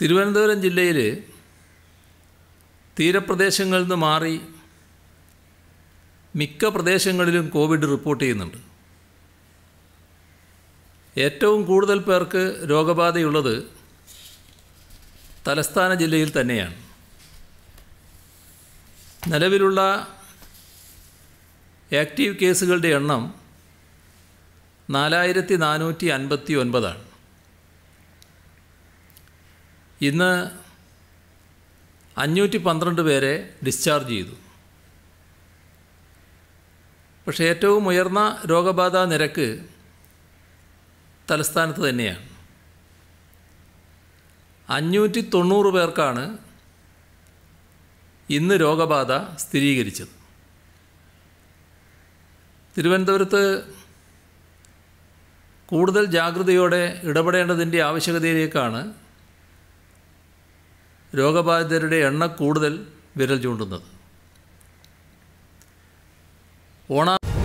തിരുവനന്തപുരം ജില്ലയിൽ തീരപ്രദേശങ്ങളിൽ നിന്ന് മാറി മിക്ക പ്രദേശങ്ങളിലും കോവിഡ് റിപ്പോർട്ട് ചെയ്യുന്നുണ്ട് ഏറ്റവും കൂടുതൽ പേർക്ക് രോഗബാധയുള്ളത് തലസ്ഥാന ജില്ലയിൽ തന്നെയാണ് നിലവിലുള്ള ആക്റ്റീവ് കേസുകളുടെ എണ്ണം നാലായിരത്തി നാനൂറ്റി അൻപത്തി ഒൻപതാണ് ഇന്ന് അഞ്ഞൂറ്റി പന്ത്രണ്ട് പേരെ ഡിസ്ചാർജ് ചെയ്തു പക്ഷേ ഏറ്റവും ഉയർന്ന രോഗബാധാ നിരക്ക് തലസ്ഥാനത്ത് തന്നെയാണ് അഞ്ഞൂറ്റി തൊണ്ണൂറ് പേർക്കാണ് ഇന്ന് രോഗബാധ സ്ഥിരീകരിച്ചത് തിരുവനന്തപുരത്ത് കൂടുതൽ ജാഗ്രതയോടെ ഇടപെടേണ്ടതിൻ്റെ ആവശ്യകതയിലേക്കാണ് രോഗബാധിതരുടെ എണ്ണം കൂടുതൽ വിരൽ ചൂണ്ടുന്നത് ഓണ